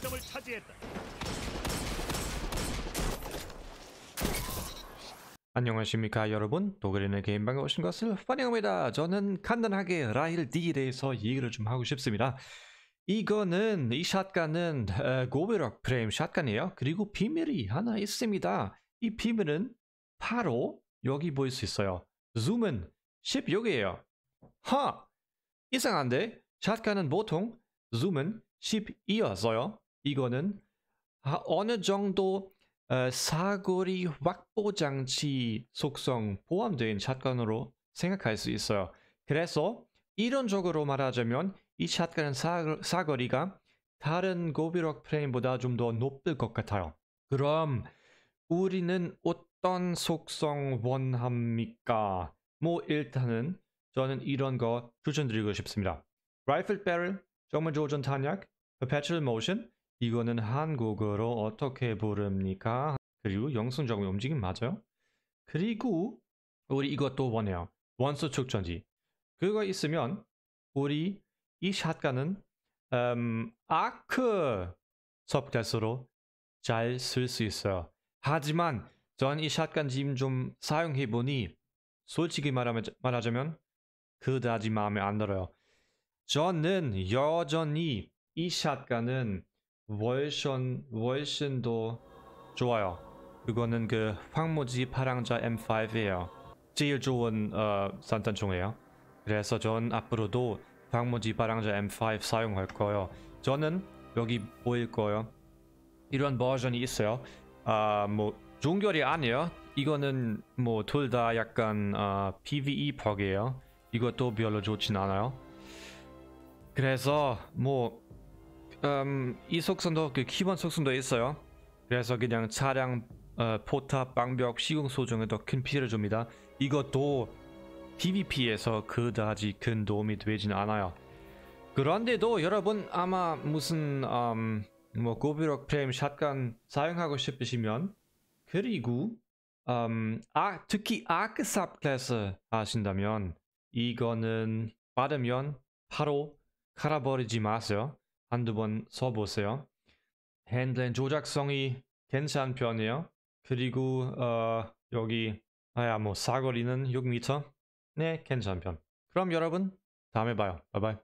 거점을 차지했다. 안녕하십니까 여러분 도그린의 게임방에 오신 것을 환영합니다 저는 간단하게 라일 D에 대해서 얘기를 좀 하고 싶습니다 이거는 이 샷건은 어, 고베럭 프레임 샷건이에요 그리고 비밀이 하나 있습니다 이 비밀은 바로 여기 보일 수 있어요 줌은 16이에요 하! 이상한데 샷건은 보통 줌은 12였어요 이거는 아, 어느 정도 어, 사거리 확보 장치 속성 포함된 샷건으로 생각할 수 있어요. 그래서 이론적으로 말하자면 이 샷건은 사거리가 다른 고비록 프레임보다 좀 더 높을 것 같아요. 그럼 우리는 어떤 속성 원합니까? 뭐 일단은 저는 이런 거 추천드리고 싶습니다. Rifle 정말 조준 탄약, Perpetual Motion, 이거는 한국어로 어떻게 부릅니까? 그리고 영순적인 움직임 맞아요? 그리고 우리 이것도 원해요. 원소 축전지. 그거 있으면 우리 이샷가는 음, 아크 섭대수로 잘 쓸 수 있어요. 하지만 전 이 샷건 지금 좀 사용해보니 솔직히 말하 말하자면 그다지 마음에 안 들어요. 저는 여전히 이 샷건은 월션 월신도 좋아요. 그거는 그 황무지 파랑자 M5예요. 제일 좋은 어, 산탄총이에요. 그래서 전 앞으로도 황무지 파랑자 M5 사용할 거예요. 저는 여기 보일 거예요. 이런 버전이 있어요. 아뭐 종결이 아니에요. 이거는 뭐 둘 다 약간 어, PVE 퍽이에요. 이것도 별로 좋진 않아요. 그래서 뭐 음, 이 속성도 그 기본 속성도 있어요. 그래서 그냥 차량 어, 포탑, 방벽, 시공 소정에도 큰 피해를 줍니다. 이것도 PVP에서 그다지 큰 도움이 되진 않아요. 그런데도 여러분 아마 무슨 음, 뭐 고비력 프레임 샷건 사용하고 싶으시면 그리고 음, 아, 특히 아크삽 클래스 하신다면 이거는 받으면 바로 갈아버리지 마세요. 한두 번 써보세요. 핸들의 조작성이 괜찮은 편이에요. 그리고 어, 여기 아야 뭐 사거리는 6m 네 괜찮은 편. 그럼 여러분 다음에 봐요. 바이바이.